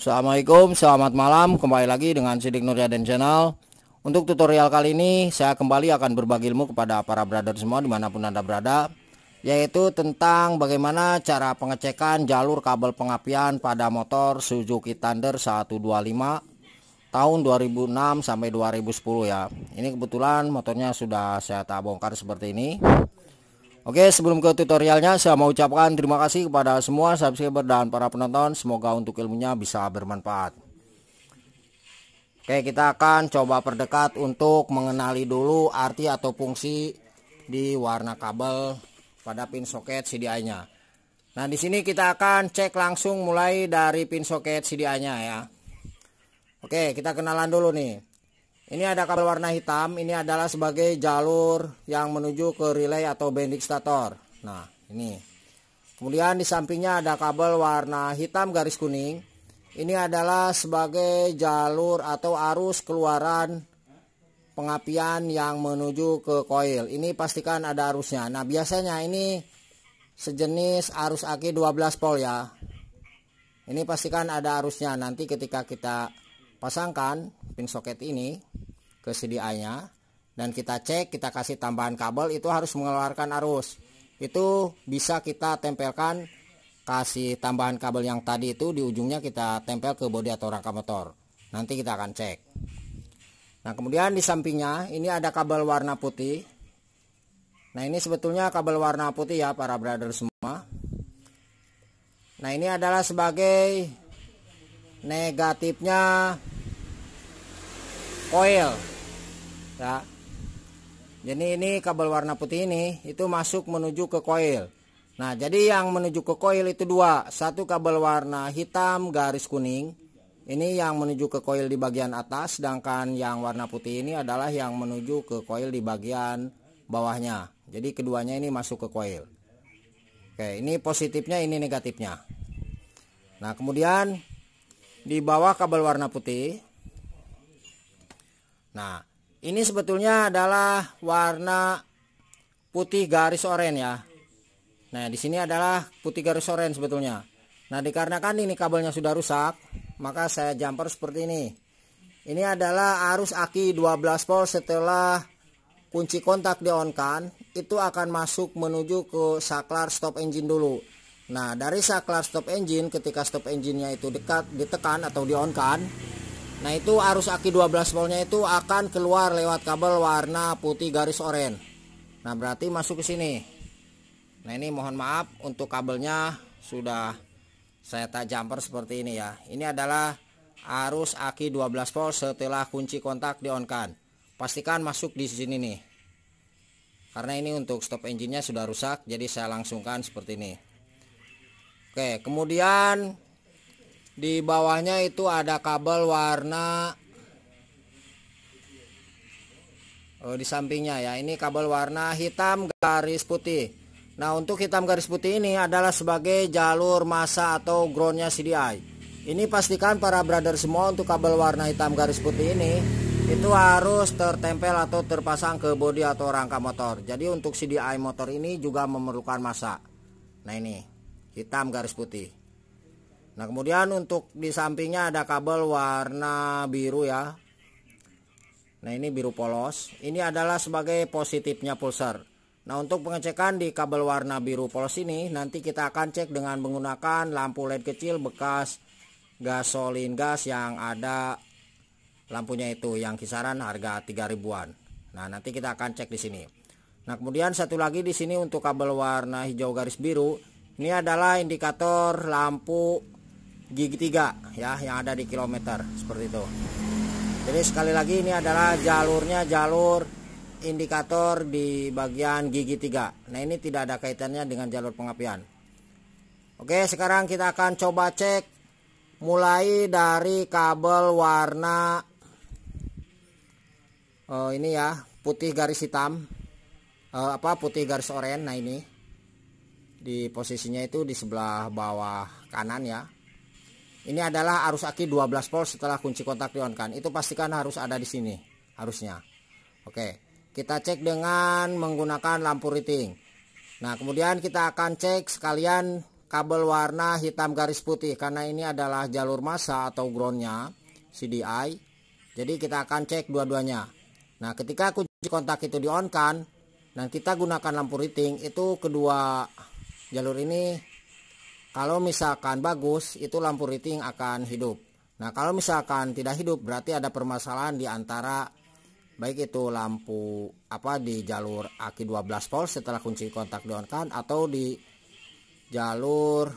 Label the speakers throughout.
Speaker 1: Assalamualaikum, selamat malam. Kembali lagi dengan Sidik dan Channel. Untuk tutorial kali ini, saya kembali akan berbagi ilmu kepada para brother semua dimanapun Anda berada, yaitu tentang bagaimana cara pengecekan jalur kabel pengapian pada motor Suzuki Thunder 125 tahun 2006 sampai 2010 ya. Ini kebetulan motornya sudah saya tabongkar seperti ini. Oke sebelum ke tutorialnya saya mau ucapkan terima kasih kepada semua subscriber dan para penonton Semoga untuk ilmunya bisa bermanfaat Oke kita akan coba perdekat untuk mengenali dulu arti atau fungsi di warna kabel pada pin soket CDI nya Nah di sini kita akan cek langsung mulai dari pin soket CDI nya ya Oke kita kenalan dulu nih ini ada kabel warna hitam, ini adalah sebagai jalur yang menuju ke relay atau bending stator. Nah, ini. Kemudian di sampingnya ada kabel warna hitam garis kuning. Ini adalah sebagai jalur atau arus keluaran pengapian yang menuju ke koil. Ini pastikan ada arusnya. Nah, biasanya ini sejenis arus aki 12 volt ya. Ini pastikan ada arusnya nanti ketika kita pasangkan pin soket ini ke CDI-nya dan kita cek kita kasih tambahan kabel itu harus mengeluarkan arus itu bisa kita tempelkan kasih tambahan kabel yang tadi itu di ujungnya kita tempel ke bodi atau rangka motor nanti kita akan cek nah kemudian di sampingnya ini ada kabel warna putih nah ini sebetulnya kabel warna putih ya para brother semua nah ini adalah sebagai negatifnya koil ya jadi ini kabel warna putih ini itu masuk menuju ke koil nah jadi yang menuju ke koil itu dua satu kabel warna hitam garis kuning ini yang menuju ke koil di bagian atas sedangkan yang warna putih ini adalah yang menuju ke koil di bagian bawahnya jadi keduanya ini masuk ke koil oke ini positifnya ini negatifnya nah kemudian di bawah kabel warna putih nah ini sebetulnya adalah warna putih garis oranye ya. Nah, di sini adalah putih garis oranye sebetulnya. Nah, dikarenakan ini kabelnya sudah rusak, maka saya jumper seperti ini. Ini adalah arus aki 12 volt setelah kunci kontak di-on-kan, itu akan masuk menuju ke saklar stop engine dulu. Nah, dari saklar stop engine ketika stop engine-nya itu dekat ditekan atau di-on-kan, Nah itu arus aki 12 voltnya itu akan keluar lewat kabel warna putih garis oranye. Nah berarti masuk ke sini. Nah ini mohon maaf untuk kabelnya sudah saya tak jumper seperti ini ya. Ini adalah arus aki 12 volt setelah kunci kontak di on kan. Pastikan masuk di sini nih. Karena ini untuk stop engine-nya sudah rusak jadi saya langsungkan seperti ini. Oke, kemudian di bawahnya itu ada kabel warna oh, di sampingnya ya ini kabel warna hitam garis putih nah untuk hitam garis putih ini adalah sebagai jalur masa atau groundnya CDI ini pastikan para brother semua untuk kabel warna hitam garis putih ini itu harus tertempel atau terpasang ke bodi atau rangka motor jadi untuk CDI motor ini juga memerlukan masa nah ini hitam garis putih Nah kemudian untuk di sampingnya ada kabel warna biru ya Nah ini biru polos Ini adalah sebagai positifnya pulsar Nah untuk pengecekan di kabel warna biru polos ini Nanti kita akan cek dengan menggunakan lampu led kecil bekas gasolin gas yang ada lampunya itu Yang kisaran harga 3 ribuan Nah nanti kita akan cek di sini Nah kemudian satu lagi di sini untuk kabel warna hijau garis biru Ini adalah indikator lampu gigi 3 ya yang ada di kilometer seperti itu jadi sekali lagi ini adalah jalurnya jalur indikator di bagian gigi 3 nah ini tidak ada kaitannya dengan jalur pengapian oke sekarang kita akan coba cek mulai dari kabel warna oh, ini ya putih garis hitam eh, apa putih garis oranye nah ini di posisinya itu di sebelah bawah kanan ya ini adalah arus aki 12 volt setelah kunci kontak dionkan. Itu pastikan harus ada di sini, harusnya. Oke, kita cek dengan menggunakan lampu riting. Nah, kemudian kita akan cek sekalian kabel warna hitam garis putih karena ini adalah jalur massa atau groundnya CDI. Jadi kita akan cek dua-duanya. Nah, ketika kunci kontak itu dionkan dan kita gunakan lampu riting, itu kedua jalur ini kalau misalkan bagus, itu lampu riting akan hidup. Nah, kalau misalkan tidak hidup, berarti ada permasalahan di antara baik itu lampu apa di jalur aki 12 volt setelah kunci kontak dionkan atau di jalur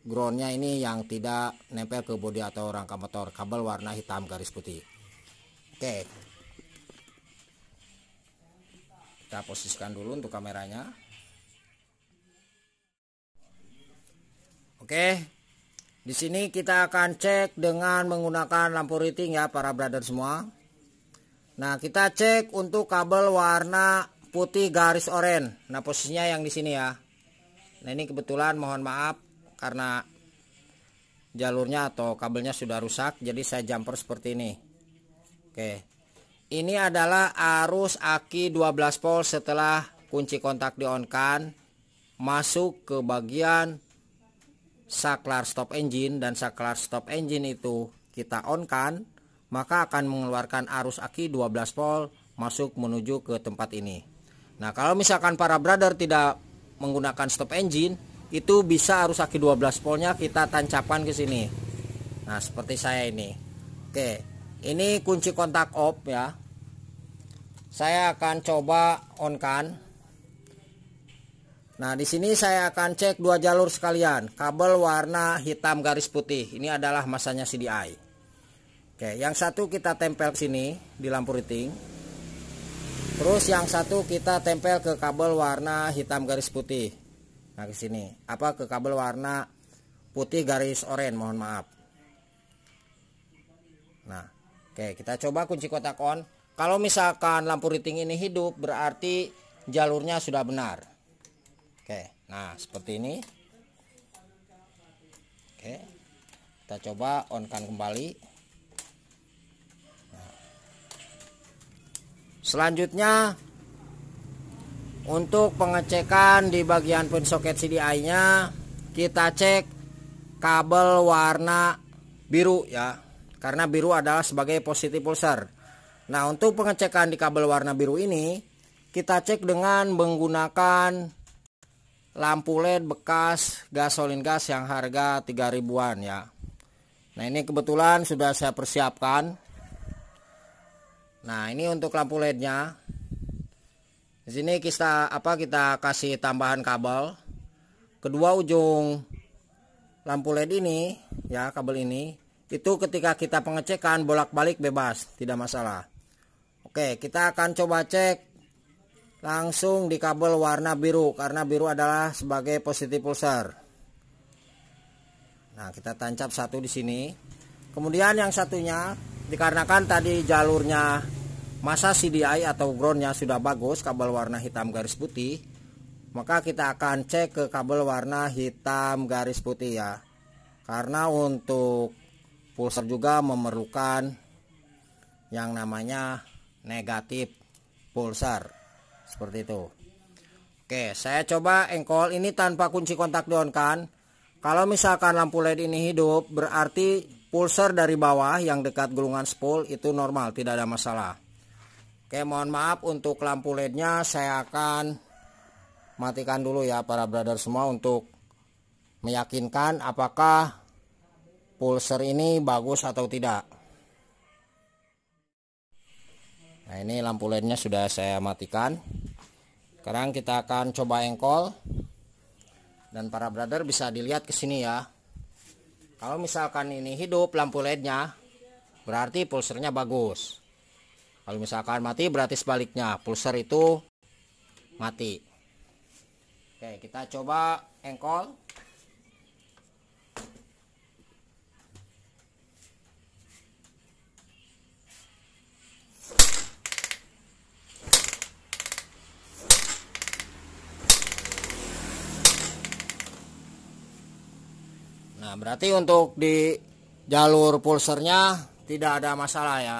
Speaker 1: groundnya ini yang tidak nempel ke bodi atau rangka motor kabel warna hitam garis putih oke kita posisikan dulu untuk kameranya Oke. Di sini kita akan cek dengan menggunakan lampu riting ya para brother semua. Nah, kita cek untuk kabel warna putih garis oranye. Nah, posisinya yang di sini ya. Nah, ini kebetulan mohon maaf karena jalurnya atau kabelnya sudah rusak, jadi saya jumper seperti ini. Oke. Ini adalah arus aki 12 volt setelah kunci kontak di on kan masuk ke bagian saklar stop engine dan saklar stop engine itu kita on kan maka akan mengeluarkan arus aki 12 volt masuk menuju ke tempat ini nah kalau misalkan para brother tidak menggunakan stop engine itu bisa arus aki 12 voltnya kita tancapkan ke sini nah seperti saya ini oke ini kunci kontak off ya saya akan coba on kan Nah, di sini saya akan cek dua jalur sekalian. Kabel warna hitam garis putih. Ini adalah masanya CDI. Oke, yang satu kita tempel sini di lampu riting. Terus yang satu kita tempel ke kabel warna hitam garis putih. Nah, ke sini. Apa ke kabel warna putih garis oranye, mohon maaf. Nah, oke, kita coba kunci kotak on. Kalau misalkan lampu riting ini hidup, berarti jalurnya sudah benar. Oke, nah seperti ini. Oke, kita coba on kan kembali. Nah. Selanjutnya untuk pengecekan di bagian pin soket CDI-nya kita cek kabel warna biru ya, karena biru adalah sebagai positif pulsar. Nah untuk pengecekan di kabel warna biru ini kita cek dengan menggunakan lampu LED bekas gasolin gas yang harga 3000-an ya Nah ini kebetulan sudah saya persiapkan Nah ini untuk lampu LED nya Di sini kita apa kita kasih tambahan kabel Kedua ujung lampu LED ini ya kabel ini itu ketika kita pengecekan bolak-balik bebas tidak masalah Oke kita akan coba cek langsung di kabel warna biru karena biru adalah sebagai positif pulsar nah kita tancap satu di sini kemudian yang satunya dikarenakan tadi jalurnya masa CDI atau groundnya sudah bagus kabel warna hitam garis putih maka kita akan cek ke kabel warna hitam garis putih ya karena untuk pulsar juga memerlukan yang namanya negatif pulsar seperti itu Oke saya coba engkol ini tanpa kunci kontak down kan kalau misalkan lampu LED ini hidup berarti pulser dari bawah yang dekat gulungan spool itu normal tidak ada masalah Oke mohon maaf untuk lampu LEDnya saya akan matikan dulu ya para brother semua untuk meyakinkan apakah pulser ini bagus atau tidak nah ini lampu LED-nya sudah saya matikan sekarang kita akan coba engkol dan para brother bisa dilihat ke sini ya kalau misalkan ini hidup lampu LED-nya berarti pulsernya bagus kalau misalkan mati berarti sebaliknya pulser itu mati oke kita coba engkol Nah, berarti untuk di jalur pulsernya tidak ada masalah ya.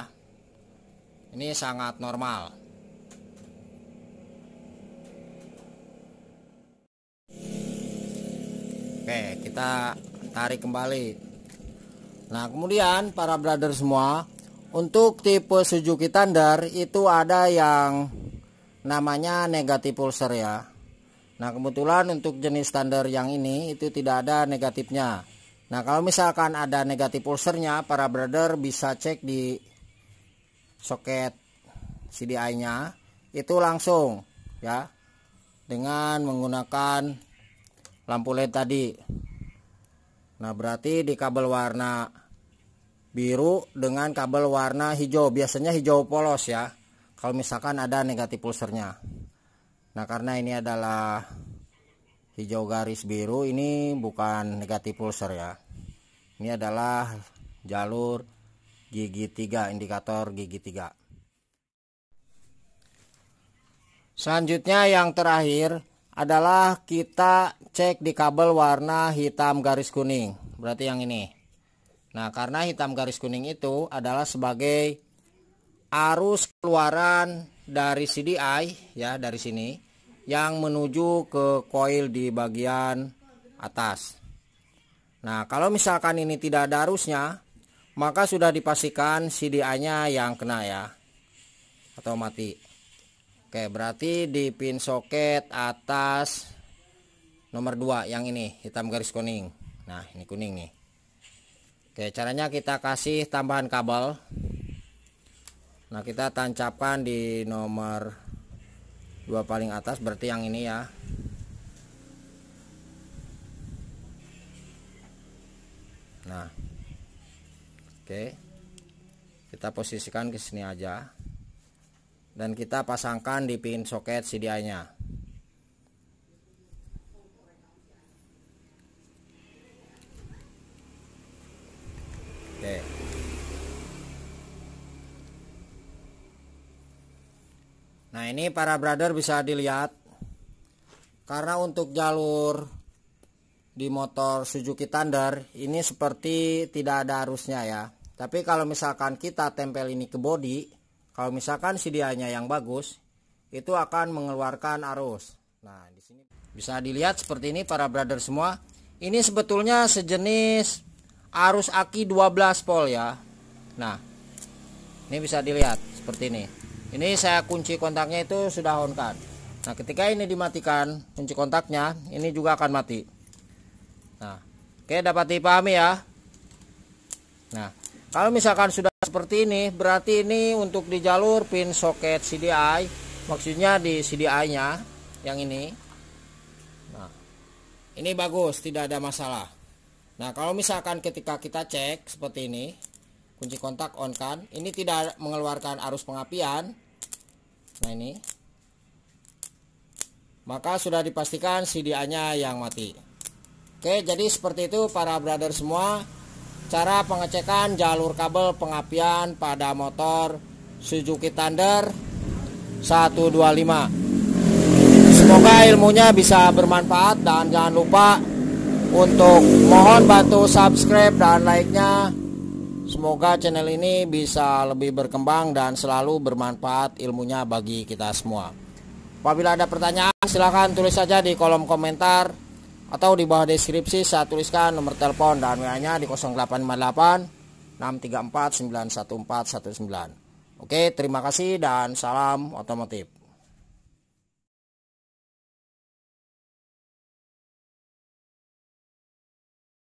Speaker 1: Ini sangat normal. Oke, kita tarik kembali. Nah, kemudian para brother semua, untuk tipe Suzuki Thunder itu ada yang namanya negatif pulser ya. Nah, kebetulan untuk jenis standar yang ini itu tidak ada negatifnya. Nah kalau misalkan ada negatif pulsernya para brother bisa cek di soket CDI nya itu langsung ya dengan menggunakan lampu led tadi nah berarti di kabel warna biru dengan kabel warna hijau biasanya hijau polos ya kalau misalkan ada negatif pulsernya nah karena ini adalah hijau garis biru ini bukan negatif pulser ya ini adalah jalur gigi 3 indikator gigi 3 selanjutnya yang terakhir adalah kita cek di kabel warna hitam garis kuning berarti yang ini nah karena hitam garis kuning itu adalah sebagai arus keluaran dari CDI ya dari sini yang menuju ke koil di bagian atas. Nah, kalau misalkan ini tidak ada arusnya, maka sudah dipastikan CDA nya yang kena ya. Atau mati. Oke, berarti di pin soket atas nomor 2 yang ini, hitam garis kuning. Nah, ini kuning nih. Oke, caranya kita kasih tambahan kabel. Nah, kita tancapkan di nomor dua paling atas berarti yang ini ya nah oke kita posisikan ke sini aja dan kita pasangkan di pin soket CDI nya ini para brother bisa dilihat karena untuk jalur di motor Suzuki Thunder ini seperti tidak ada arusnya ya tapi kalau misalkan kita tempel ini ke body kalau misalkan sidianya yang bagus itu akan mengeluarkan arus nah di sini bisa dilihat seperti ini para brother semua ini sebetulnya sejenis arus aki 12 volt ya nah ini bisa dilihat seperti ini ini saya kunci kontaknya itu sudah on kan nah ketika ini dimatikan kunci kontaknya ini juga akan mati nah oke dapat dipahami ya nah kalau misalkan sudah seperti ini berarti ini untuk di jalur pin soket CDI maksudnya di CDI nya yang ini nah ini bagus tidak ada masalah nah kalau misalkan ketika kita cek seperti ini kunci kontak on kan ini tidak mengeluarkan arus pengapian nah ini maka sudah dipastikan CDA nya yang mati oke jadi seperti itu para brother semua cara pengecekan jalur kabel pengapian pada motor Suzuki Thunder 125 semoga ilmunya bisa bermanfaat dan jangan lupa untuk mohon bantu subscribe dan like-nya Semoga channel ini bisa lebih berkembang dan selalu bermanfaat ilmunya bagi kita semua. Apabila ada pertanyaan, silahkan tulis saja di kolom komentar atau di bawah deskripsi saya tuliskan nomor telepon dan WA-nya di 0858 634 91419. Oke, terima kasih dan salam otomotif.